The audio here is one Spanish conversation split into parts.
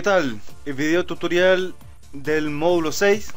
¿Qué tal? El video tutorial del módulo 6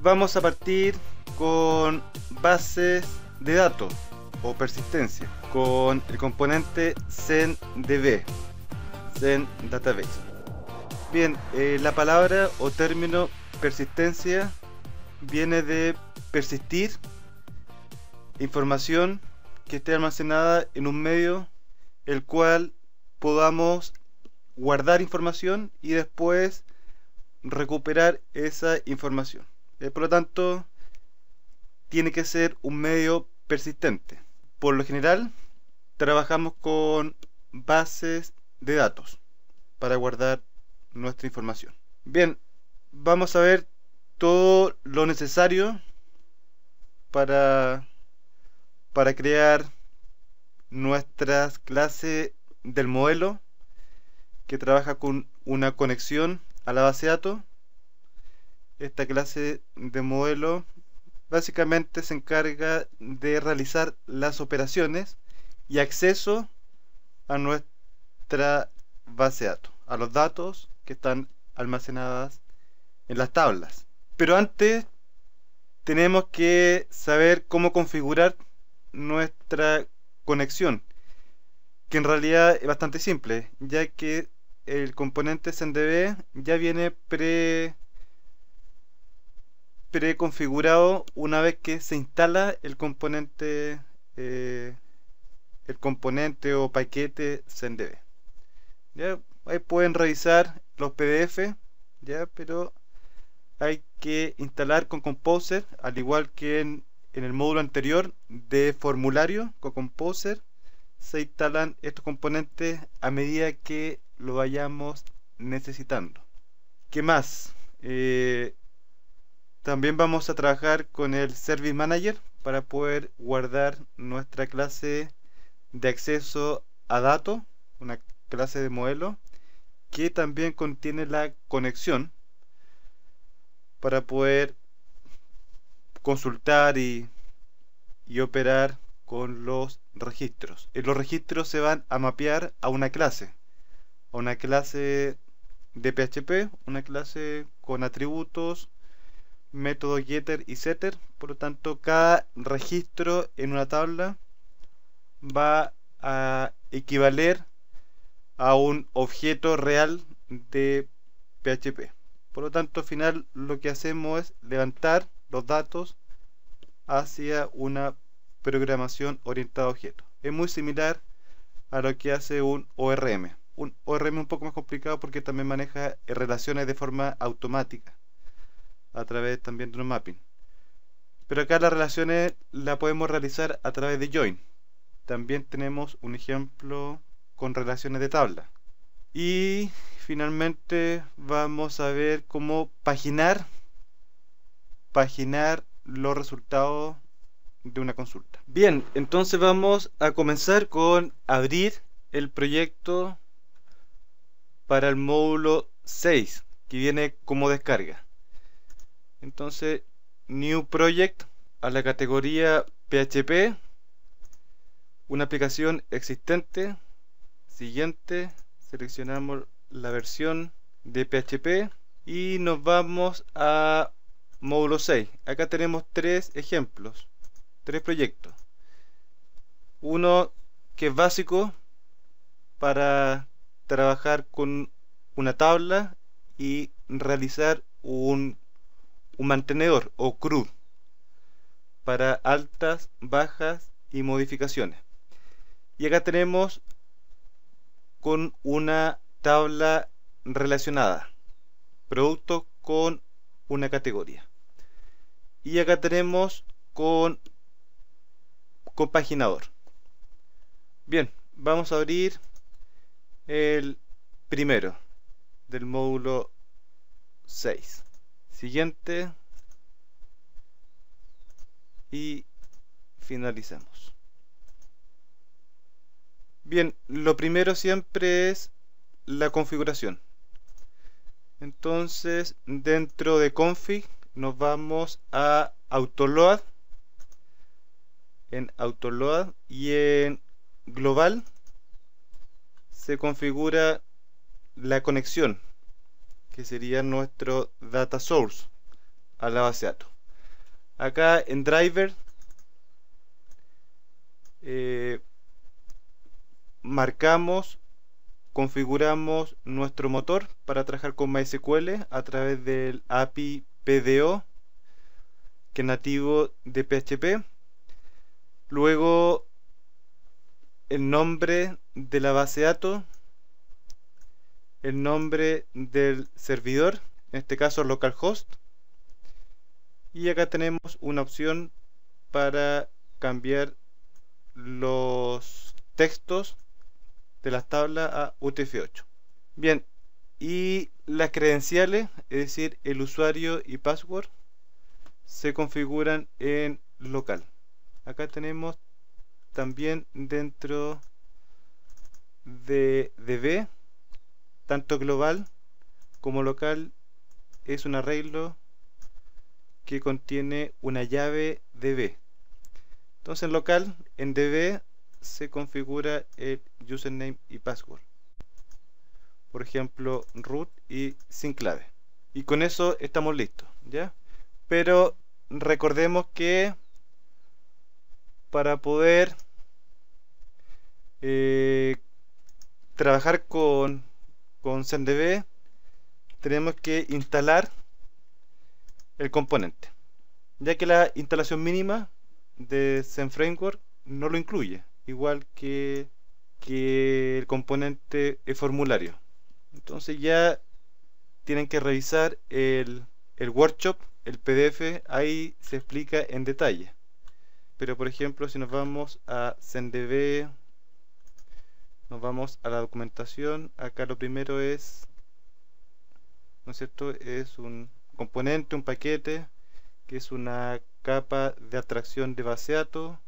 Vamos a partir con bases de datos o persistencia con el componente ZenDB, Zen Database Bien, eh, la palabra o término persistencia viene de persistir información que esté almacenada en un medio el cual podamos guardar información y después recuperar esa información. Eh, por lo tanto, tiene que ser un medio persistente. Por lo general, trabajamos con bases de datos para guardar nuestra información. Bien, vamos a ver todo lo necesario para, para crear nuestras clases del modelo que trabaja con una conexión a la base de datos. Esta clase de modelo básicamente se encarga de realizar las operaciones y acceso a nuestra base de datos, a los datos que están almacenadas en las tablas. Pero antes tenemos que saber cómo configurar nuestra conexión, que en realidad es bastante simple, ya que el componente senddb ya viene pre preconfigurado una vez que se instala el componente eh, el componente o paquete SendDB ¿Ya? ahí pueden revisar los PDF ya pero hay que instalar con Composer al igual que en, en el módulo anterior de formulario con Composer se instalan estos componentes a medida que lo vayamos necesitando. ¿Qué más? Eh, también vamos a trabajar con el Service Manager para poder guardar nuestra clase de acceso a datos, una clase de modelo, que también contiene la conexión para poder consultar y, y operar con los registros. los registros se van a mapear a una clase una clase de PHP, una clase con atributos, método getter y setter. Por lo tanto, cada registro en una tabla va a equivaler a un objeto real de PHP. Por lo tanto, al final lo que hacemos es levantar los datos hacia una programación orientada a objetos. Es muy similar a lo que hace un ORM un ORM un poco más complicado porque también maneja eh, relaciones de forma automática a través también de un mapping. Pero acá las relaciones las podemos realizar a través de join. También tenemos un ejemplo con relaciones de tabla. Y finalmente vamos a ver cómo paginar paginar los resultados de una consulta. Bien, entonces vamos a comenzar con abrir el proyecto para el módulo 6 que viene como descarga entonces new project a la categoría php una aplicación existente siguiente seleccionamos la versión de php y nos vamos a módulo 6 acá tenemos tres ejemplos tres proyectos uno que es básico para trabajar con una tabla y realizar un, mantenedor o CRUD para altas, bajas y modificaciones. Y acá tenemos con una tabla relacionada, Producto con una categoría. Y acá tenemos con compaginador. Bien, vamos a abrir el primero del módulo 6. Siguiente y finalizamos. Bien, lo primero siempre es la configuración. Entonces, dentro de config nos vamos a autoload en autoload y en global se configura la conexión, que sería nuestro data source a la base de datos. Acá en driver eh, marcamos, configuramos nuestro motor para trabajar con MySQL a través del API PDO que es nativo de PHP. Luego el nombre de la base de datos, el nombre del servidor, en este caso localhost, y acá tenemos una opción para cambiar los textos de las tablas a UTF-8. Bien, y las credenciales, es decir, el usuario y password, se configuran en local. Acá tenemos también dentro de DB, tanto global como local, es un arreglo que contiene una llave DB. Entonces en local, en DB, se configura el username y password. Por ejemplo, root y sin clave. Y con eso estamos listos, ¿ya? Pero recordemos que para poder eh, trabajar con, con tenemos que instalar el componente ya que la instalación mínima de Zen Framework no lo incluye igual que, que el componente el formulario entonces ya tienen que revisar el workshop el PDF ahí se explica en detalle pero por ejemplo si nos vamos a CNDB nos vamos a la documentación acá lo primero es ¿no es es un componente, un paquete que es una capa de abstracción de baseato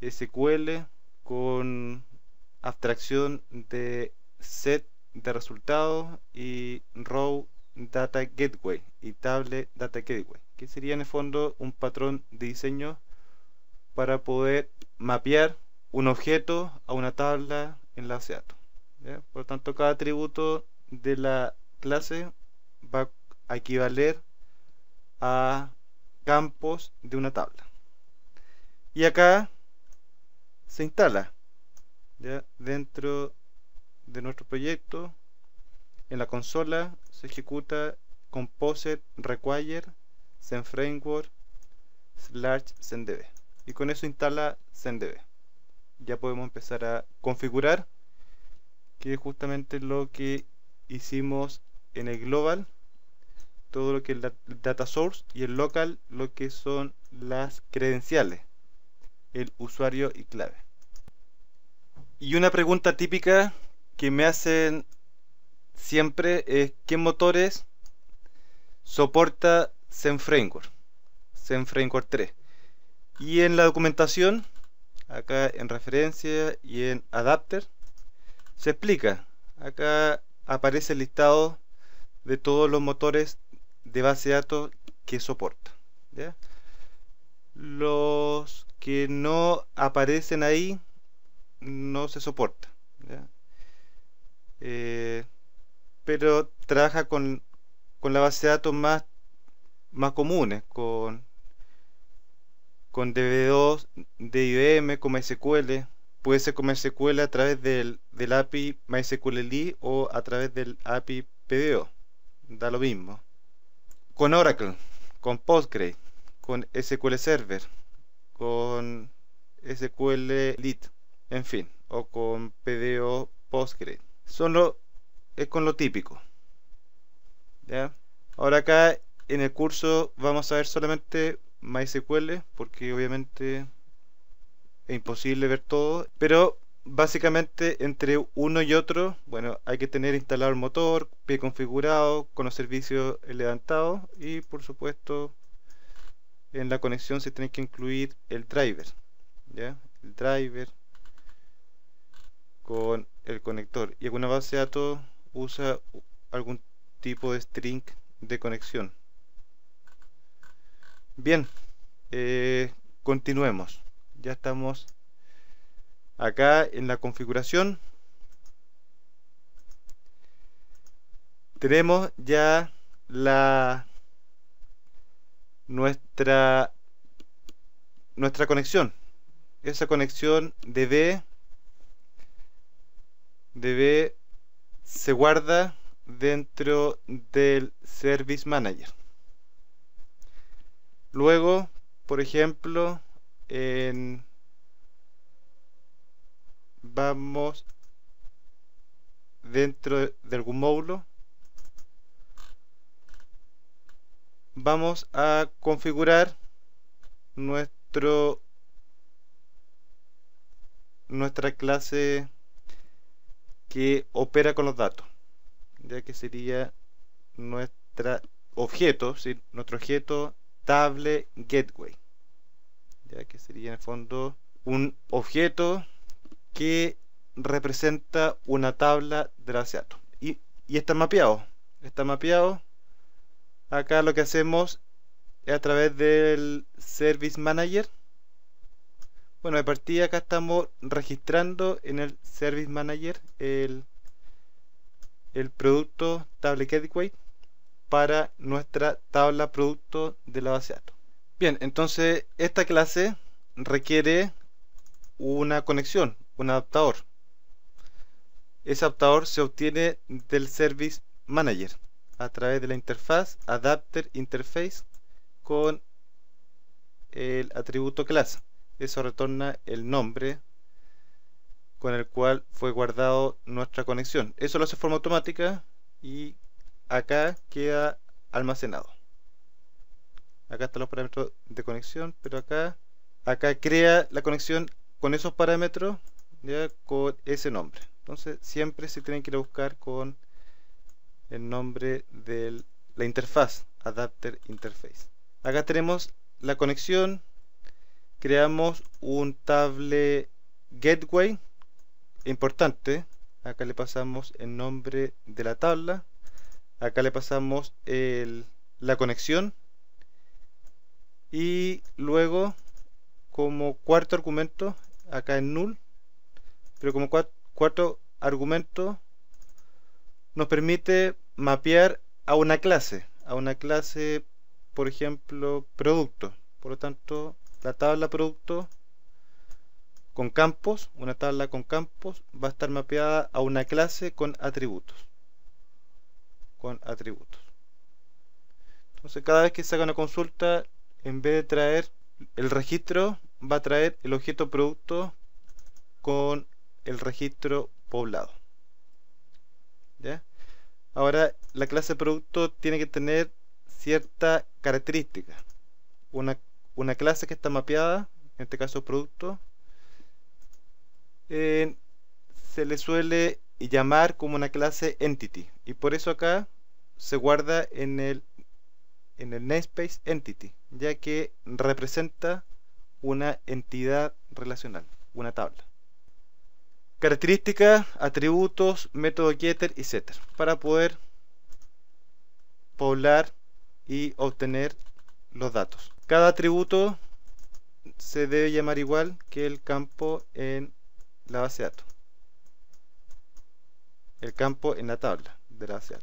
SQL con abstracción de set de resultados y row data gateway y table data gateway que sería en el fondo un patrón de diseño para poder mapear un objeto a una tabla enlaceado. ¿ya? Por lo tanto, cada atributo de la clase va a equivaler a campos de una tabla. Y acá se instala dentro de nuestro proyecto en la consola se ejecuta composite require send framework slash senddb y con eso instala CNDB. Ya podemos empezar a configurar, que es justamente lo que hicimos en el global, todo lo que es el data source y el local, lo que son las credenciales, el usuario y clave. Y una pregunta típica que me hacen siempre es qué motores soporta Zen Framework, Zen Framework 3 y en la documentación acá en referencia y en adapter se explica acá aparece el listado de todos los motores de base de datos que soporta los que no aparecen ahí no se soporta eh, pero trabaja con, con la base de datos más, más comunes con con DB2, ibm como SQL. Puede ser como SQL a través del, del API lead o a través del API pdo Da lo mismo. Con Oracle, con postgres, con SQL Server, con SQL lite, en fin, o con PDO postgres, Son lo, es con lo típico. Ahora acá en el curso vamos a ver solamente MySQL porque obviamente es imposible ver todo, pero básicamente entre uno y otro, bueno, hay que tener instalado el motor, bien configurado, con los servicios levantados y por supuesto en la conexión se tiene que incluir el driver, ¿ya? El driver con el conector y alguna base de datos usa algún tipo de string de conexión Bien, eh, continuemos. Ya estamos acá en la configuración. Tenemos ya la nuestra nuestra conexión. Esa conexión DB DB se guarda dentro del Service Manager. Luego, por ejemplo, en... vamos dentro de algún módulo. Vamos a configurar nuestro nuestra clase que opera con los datos ya que sería nuestra objeto ¿sí? nuestro objeto table gateway ya que sería en el fondo un objeto que representa una tabla de la y, y está mapeado está mapeado acá lo que hacemos es a través del service manager bueno de partida acá estamos registrando en el service manager el, el producto Table gateway para nuestra tabla producto de la base de datos. Bien, entonces esta clase requiere una conexión, un adaptador. Ese adaptador se obtiene del Service Manager a través de la interfaz Adapter Interface con el atributo clase. Eso retorna el nombre con el cual fue guardado nuestra conexión. Eso lo hace de forma automática y acá queda almacenado acá están los parámetros de conexión pero acá acá crea la conexión con esos parámetros ya con ese nombre entonces siempre se tienen que ir a buscar con el nombre de la interfaz adapter interface acá tenemos la conexión creamos un table gateway importante acá le pasamos el nombre de la tabla acá le pasamos la conexión y luego como cuarto argumento acá en null pero como cuarto argumento nos permite mapear a una clase a una clase por ejemplo producto por lo tanto la tabla producto con campos una tabla con campos va a estar mapeada a una clase con atributos con atributos. Entonces cada vez que se haga una consulta, en vez de traer el registro, va a traer el objeto producto con el registro poblado. ¿Ya? Ahora la clase producto tiene que tener cierta característica. Una, clase que está mapeada, en este caso producto, eh, se le suele llamar como una clase entity y por eso acá se guarda en el en el namespace entity ya que representa una entidad relacional una tabla características atributos método getter y setter, para poder poblar y obtener los datos cada atributo se debe llamar igual que el campo en la base de datos el campo en la tabla de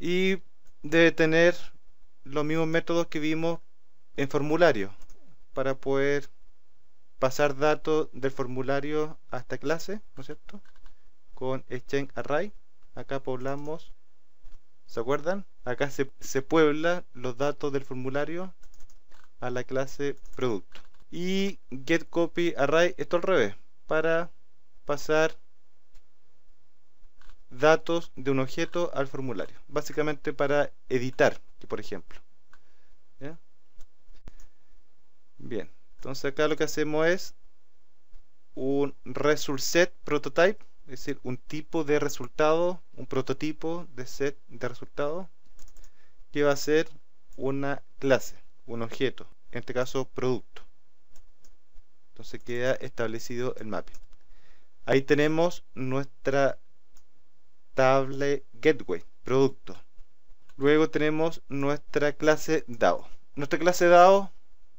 Y debe tener los mismos métodos que vimos en formulario para poder pasar datos del formulario a esta clase, cierto? Con Exchange Array. Acá poblamos, ¿se acuerdan? Acá se, se puebla los datos del formulario a la clase producto. Y GetCopyArray, esto al revés, para pasar datos de un objeto al formulario. Básicamente para editar, por ejemplo. Bien, entonces acá lo que hacemos es un result set prototype, es decir, un tipo de resultado, un prototipo de set de resultado que va a ser una clase, un objeto, en este caso producto. Entonces queda establecido el mapping. Ahí tenemos nuestra table gateway, producto. Luego tenemos nuestra clase DAO. Nuestra clase DAO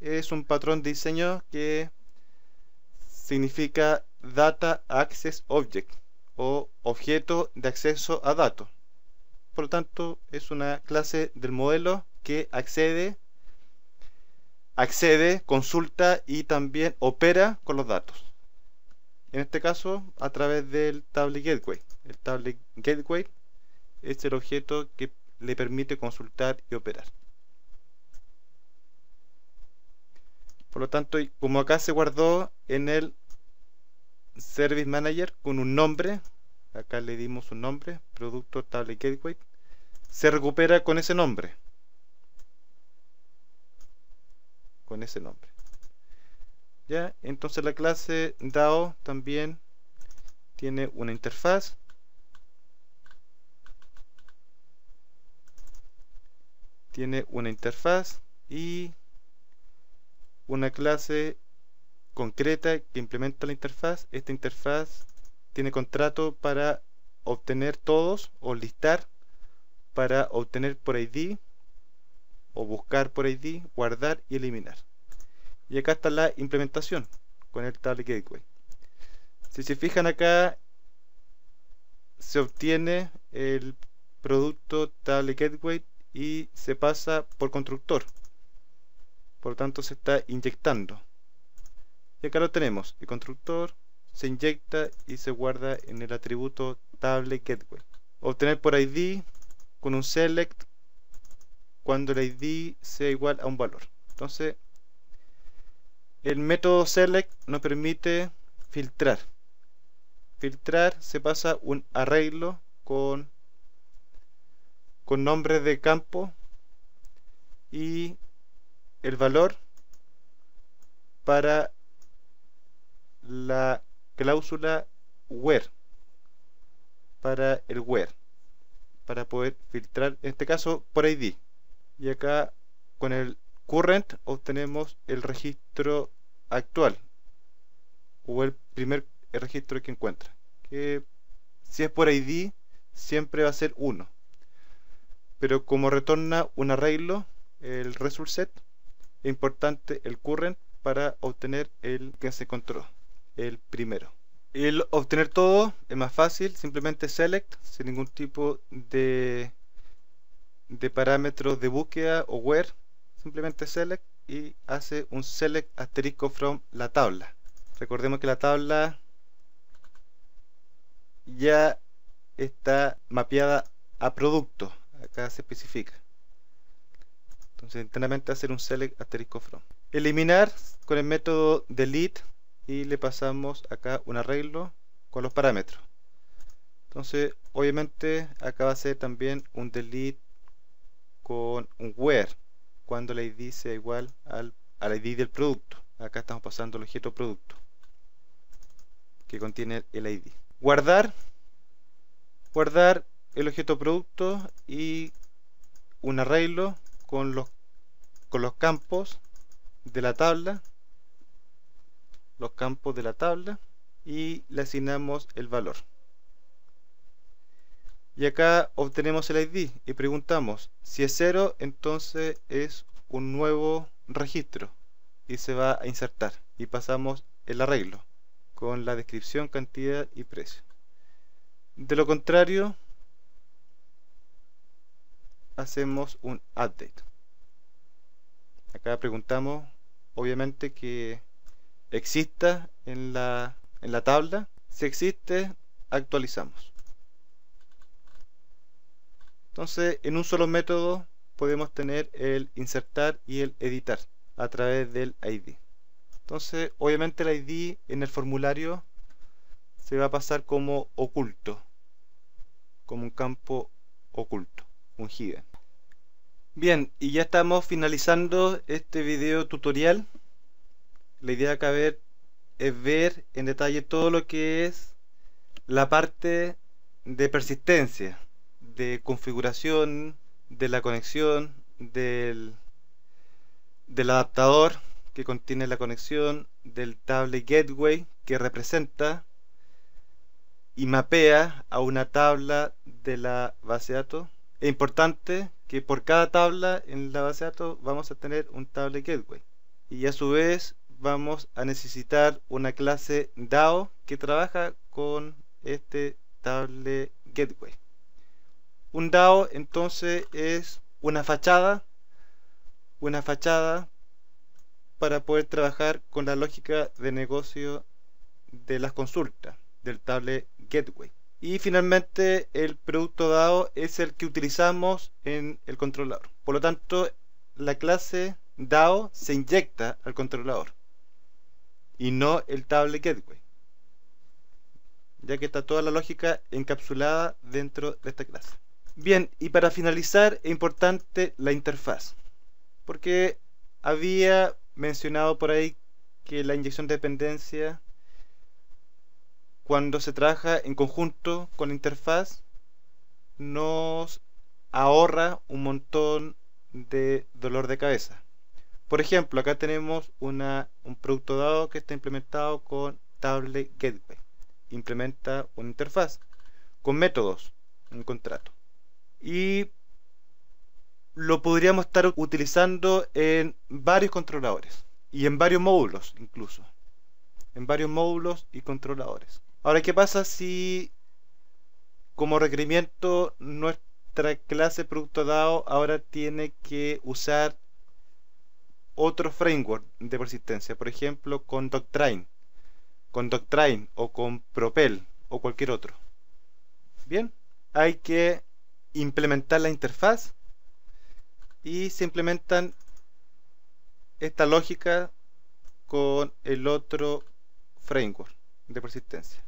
es un patrón de diseño que significa Data Access Object o objeto de acceso a datos. Por lo tanto, es una clase del modelo que accede, accede, consulta y también opera con los datos. En este caso, a través del Table Gateway. El tablet Gateway es el objeto que le permite consultar y operar. Por lo tanto, como acá se guardó en el Service Manager con un nombre, acá le dimos un nombre, Producto Tablet Gateway, se recupera con ese nombre. Con ese nombre. ¿Ya? Entonces la clase DAO también tiene una interfaz tiene una interfaz y una clase concreta que implementa la interfaz. Esta interfaz tiene contrato para obtener todos o listar para obtener por ID o buscar por ID, guardar y eliminar. Y acá está la implementación con el Table gateway. Si se fijan acá se obtiene el producto Table gateway y se pasa por constructor por lo tanto se está inyectando y acá lo tenemos el constructor se inyecta y se guarda en el atributo table obtener por id con un select cuando el id sea igual a un valor entonces el método select nos permite filtrar filtrar se pasa un arreglo con con nombre de campo y el valor para la cláusula where para el where para poder filtrar en este caso por id y acá con el current obtenemos el registro actual o el primer registro que encuentra que si es por id siempre va a ser 1 pero como retorna un arreglo, el result set, es importante el current para obtener el que se encontró, el primero. El obtener todo es más fácil, simplemente select sin ningún tipo de, de parámetros de búsqueda o where, simplemente select y hace un select asterisco from la tabla. Recordemos que la tabla ya está mapeada a producto, acá se especifica entonces internamente hacer un select asterisco from eliminar con el método delete y le pasamos acá un arreglo con los parámetros entonces obviamente acá va a ser también un delete con un where cuando la id sea igual al, al id del producto acá estamos pasando el objeto producto que contiene el id guardar guardar el objeto producto y un arreglo con los, con los campos de la tabla los campos de la tabla y le asignamos el valor y acá obtenemos el ID y preguntamos si es cero entonces es un nuevo registro y se va a insertar y pasamos el arreglo con la descripción, cantidad y precio de lo contrario hacemos un update acá preguntamos obviamente que exista en la, en la tabla si existe actualizamos entonces en un solo método podemos tener el insertar y el editar a través del id entonces obviamente el id en el formulario se va a pasar como oculto como un campo oculto ungida. Bien, y ya estamos finalizando este video tutorial. La idea acá es ver en detalle todo lo que es la parte de persistencia, de configuración, de la conexión, del, del adaptador que contiene la conexión, del tablet gateway que representa y mapea a una tabla de la base de datos es importante que por cada tabla en la base de datos vamos a tener un table gateway y a su vez vamos a necesitar una clase DAO que trabaja con este table gateway un DAO entonces es una fachada una fachada para poder trabajar con la lógica de negocio de las consultas del table gateway y finalmente el producto dado es el que utilizamos en el controlador. Por lo tanto, la clase DAO se inyecta al controlador y no el table gateway ya que está toda la lógica encapsulada dentro de esta clase bien y para finalizar es importante la interfaz porque había mencionado por ahí que la inyección de dependencia cuando se trabaja en conjunto con la interfaz, nos ahorra un montón de dolor de cabeza. Por ejemplo, acá tenemos un producto dado que está implementado con Table Gateway. Implementa una interfaz con métodos, un contrato. Y lo podríamos estar utilizando en varios controladores y en varios módulos incluso. En varios módulos y controladores. Ahora, ¿qué pasa si como requerimiento nuestra clase producto dado ahora tiene que usar otro framework de persistencia? Por ejemplo, con Doctrine, con Doctrine o con Propel o cualquier otro. Bien, hay que implementar la interfaz y se implementan esta lógica con el otro framework de persistencia.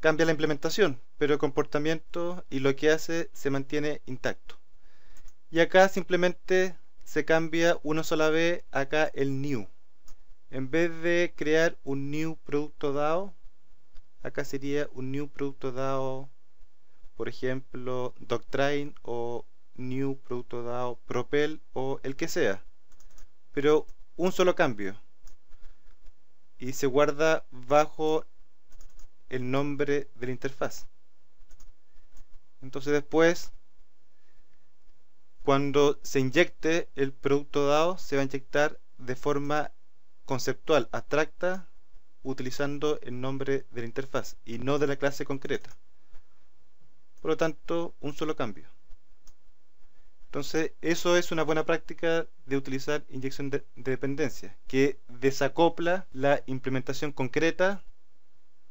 Cambia la implementación, pero el comportamiento y lo que hace se mantiene intacto. Y acá simplemente se cambia una sola vez acá el new. En vez de crear un new producto DAO, acá sería un new producto DAO, por ejemplo, Doctrine o new producto DAO Propel o el que sea. Pero un solo cambio. Y se guarda bajo el nombre de la interfaz. Entonces después, cuando se inyecte el producto dado, se va a inyectar de forma conceptual, abstracta, utilizando el nombre de la interfaz y no de la clase concreta. Por lo tanto, un solo cambio. Entonces, eso es una buena práctica de utilizar inyección de, de dependencia, que desacopla la implementación concreta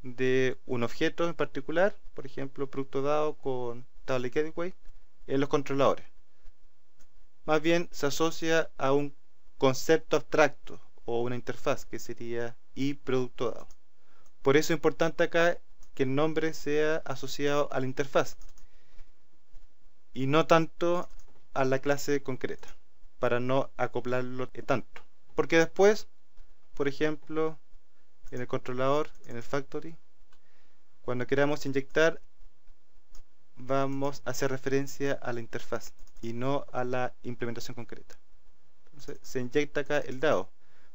de un objeto en particular, por ejemplo, producto dado con tabla gateway, en los controladores. Más bien se asocia a un concepto abstracto o una interfaz que sería y producto dado. Por eso es importante acá que el nombre sea asociado a la interfaz y no tanto a la clase concreta para no acoplarlo tanto. Porque después, por ejemplo, en el controlador, en el factory. Cuando queramos inyectar, vamos a hacer referencia a la interfaz y no a la implementación concreta. Entonces se inyecta acá el dado.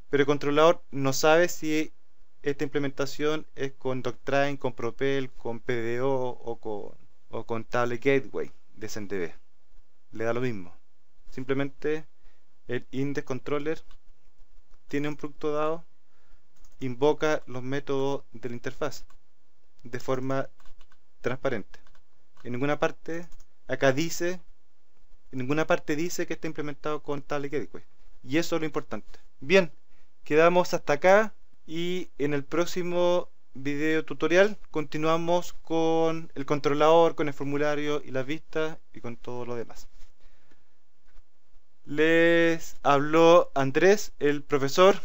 Pero el controlador no sabe si esta implementación es con Doctrine, con Propel, con PDO o con, o Gateway de SendDB. Le da lo mismo. Simplemente el index controller tiene un producto dado invoca los métodos de la interfaz de forma transparente. En ninguna parte acá dice, en ninguna parte dice que está implementado con y Gateway. Y eso es lo importante. Bien, quedamos hasta acá y en el próximo video tutorial continuamos con el controlador, con el formulario y las vistas y con todo lo demás. Les habló Andrés, el profesor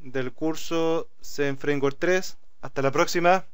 del curso Framework 3. Hasta la próxima.